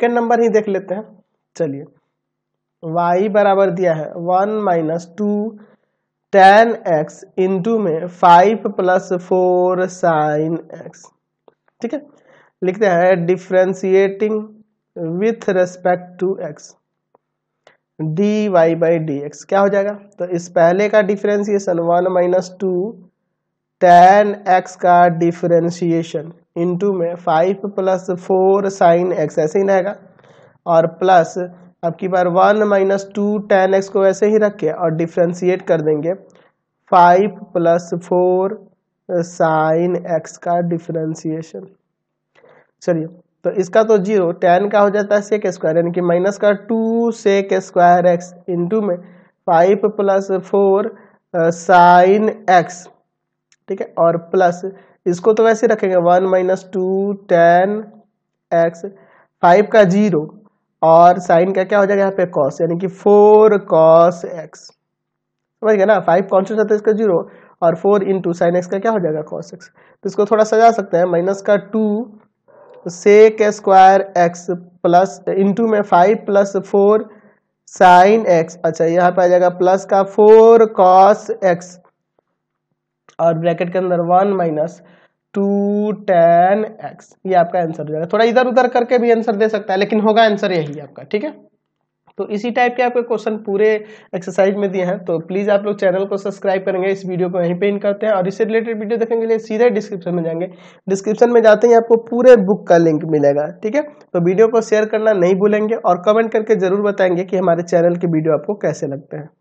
second number ही देख लेते हैं चलिए y बराबर दिया है one minus two tan x into में five plus four sine x ठीक है लिखते हैं differentiating with respect to x d y by d x क्या हो जाएगा तो इस पहले का differentiation one minus two tan x का डिफ्रेंशिएशन इंटू में five plus four sine x ऐसे ही रहेगा और प्लस अब की बार one minus two tan x को ऐसे ही रख के और डिफ्रेंशिएट कर देंगे five plus four sine x का डिफ्रेंशिएशन चलिए तो इसका तो जीरो टेन का हो जाता है सेक स्क्वायर यानी कि माइनस का two sec square x into में five plus four sine x ठीक है और प्लस इसको तो वैसे रखेंगे one minus two tan x five का जीरो और साइन का क्या हो जाएगा यहाँ पे कॉस यानी कि फोर कॉस एक्स समझ गया ना फाइव कॉन्स्टेंट रहता है इसका जीरो और फोर इंटू साइन एक्स का क्या हो जाएगा कॉस एक्स तो इसको थोड़ा सजा सकते हैं माइनस का two sec square x plus into में five plus four sine x अच्छा यहाँ पे आ जाएगा प्लस का फोर कॉस एक्स और ब्रैकेट के अंदर one minus two tan x ये आपका आंसर हो जाएगा थोड़ा इधर उधर करके भी आंसर दे सकता है लेकिन होगा आंसर यही आपका ठीक है तो इसी टाइप के आपके क्वेश्चन पूरे एक्सरसाइज में दिए हैं तो प्लीज़ आप लोग चैनल को सब्सक्राइब करेंगे इस वीडियो को यहीं पे इन करते हैं और इससे रिलेटेड वीडियो देखने के लिए सीधे डिस्क्रिप्शन में जाएंगे डिस्क्रिप्शन में जाते ही आपको पूरे बुक का लिंक मिलेगा ठीक है तो वीडियो को शेयर करना नहीं भूलेंगे और कमेंट करके ज़रूर बताएंगे कि हमारे चैनल के वीडियो आपको कैसे लगते हैं